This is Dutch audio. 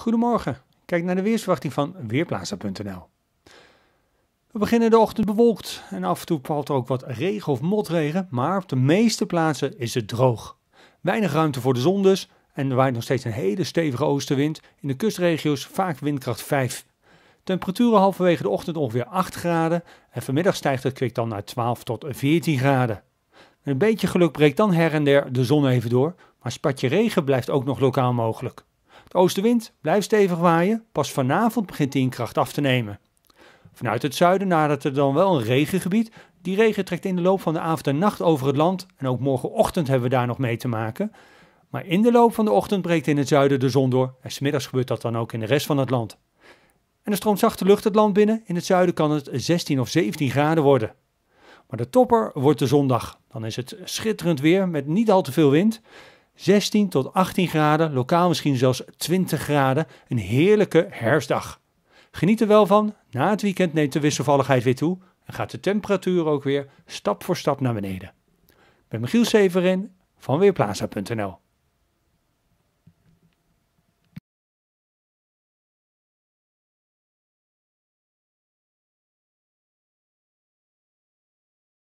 Goedemorgen. Kijk naar de weersverwachting van weerplaza.nl. We beginnen de ochtend bewolkt en af en toe valt er ook wat regen of motregen, maar op de meeste plaatsen is het droog. Weinig ruimte voor de zon dus en er waait nog steeds een hele stevige oostenwind, in de kustregio's vaak windkracht 5. Temperaturen halverwege de ochtend ongeveer 8 graden en vanmiddag stijgt het kwik dan naar 12 tot 14 graden. een beetje geluk breekt dan her en der de zon even door, maar spatje regen blijft ook nog lokaal mogelijk. De oostenwind blijft stevig waaien, pas vanavond begint hij in kracht af te nemen. Vanuit het zuiden nadert er dan wel een regengebied. Die regen trekt in de loop van de avond en nacht over het land en ook morgenochtend hebben we daar nog mee te maken. Maar in de loop van de ochtend breekt in het zuiden de zon door en smiddags gebeurt dat dan ook in de rest van het land. En er stroomt zachte lucht het land binnen, in het zuiden kan het 16 of 17 graden worden. Maar de topper wordt de zondag. Dan is het schitterend weer met niet al te veel wind. 16 tot 18 graden, lokaal misschien zelfs 20 graden. Een heerlijke herfstdag. Geniet er wel van. Na het weekend neemt de wisselvalligheid weer toe en gaat de temperatuur ook weer stap voor stap naar beneden. Ik ben Michiel Severin van Weerplaza.nl